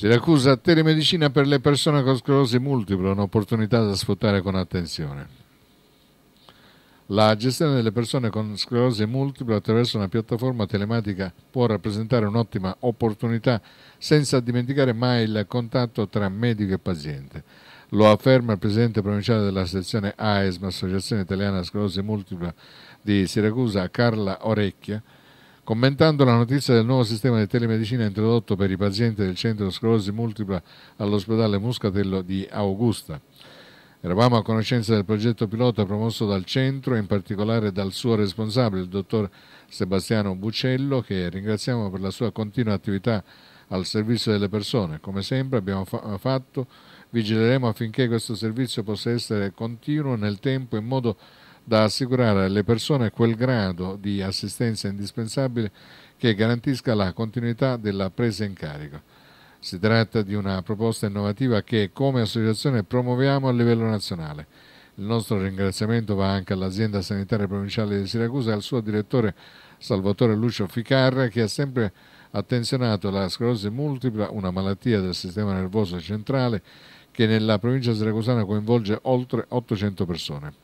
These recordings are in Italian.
Siracusa, telemedicina per le persone con sclerosi multipla, un'opportunità da sfruttare con attenzione. La gestione delle persone con sclerosi multipla attraverso una piattaforma telematica può rappresentare un'ottima opportunità senza dimenticare mai il contatto tra medico e paziente. Lo afferma il presidente provinciale della sezione AESM, Associazione Italiana Sclerosi Multipla di Siracusa, Carla Orecchia, Commentando la notizia del nuovo sistema di telemedicina introdotto per i pazienti del centro sclerosi multipla all'ospedale Muscatello di Augusta, Eravamo a conoscenza del progetto pilota promosso dal centro e in particolare dal suo responsabile, il dottor Sebastiano Buccello, che ringraziamo per la sua continua attività al servizio delle persone. Come sempre abbiamo fa fatto, vigileremo affinché questo servizio possa essere continuo nel tempo in modo da assicurare alle persone quel grado di assistenza indispensabile che garantisca la continuità della presa in carico. Si tratta di una proposta innovativa che come associazione promuoviamo a livello nazionale. Il nostro ringraziamento va anche all'azienda sanitaria provinciale di Siracusa e al suo direttore Salvatore Lucio Ficarra che ha sempre attenzionato alla sclerosi multipla, una malattia del sistema nervoso centrale che nella provincia siracusana coinvolge oltre 800 persone.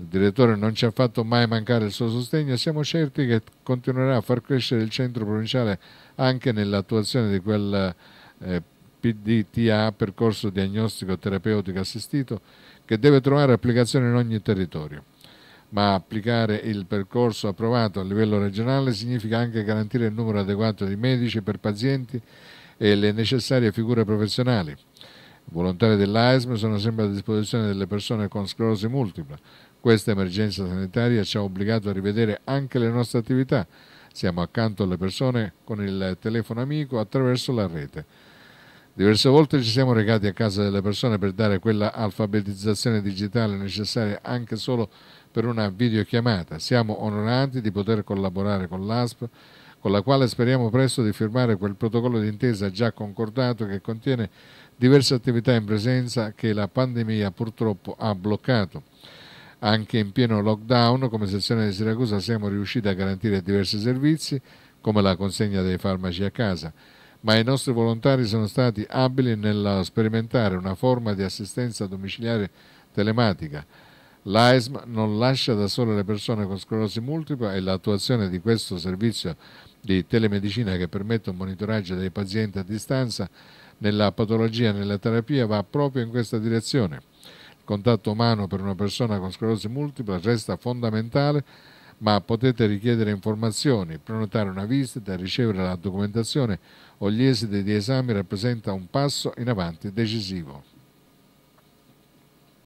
Il direttore non ci ha fatto mai mancare il suo sostegno e siamo certi che continuerà a far crescere il centro provinciale anche nell'attuazione di quel eh, PDTA, percorso diagnostico terapeutico assistito, che deve trovare applicazione in ogni territorio. Ma applicare il percorso approvato a livello regionale significa anche garantire il numero adeguato di medici per pazienti e le necessarie figure professionali volontari dell'ASM sono sempre a disposizione delle persone con sclerosi multipla. Questa emergenza sanitaria ci ha obbligato a rivedere anche le nostre attività. Siamo accanto alle persone con il telefono amico attraverso la rete. Diverse volte ci siamo recati a casa delle persone per dare quella alfabetizzazione digitale necessaria anche solo per una videochiamata. Siamo onorati di poter collaborare con l'ASP con la quale speriamo presto di firmare quel protocollo d'intesa già concordato che contiene diverse attività in presenza che la pandemia purtroppo ha bloccato. Anche in pieno lockdown, come sezione di Siracusa, siamo riusciti a garantire diversi servizi, come la consegna dei farmaci a casa, ma i nostri volontari sono stati abili nel sperimentare una forma di assistenza domiciliare telematica L'AISM non lascia da sole le persone con sclerosi multipla e l'attuazione di questo servizio di telemedicina che permette un monitoraggio dei pazienti a distanza nella patologia e nella terapia va proprio in questa direzione. Il contatto umano per una persona con sclerosi multipla resta fondamentale, ma potete richiedere informazioni, prenotare una visita, ricevere la documentazione o gli esiti di esami rappresenta un passo in avanti decisivo.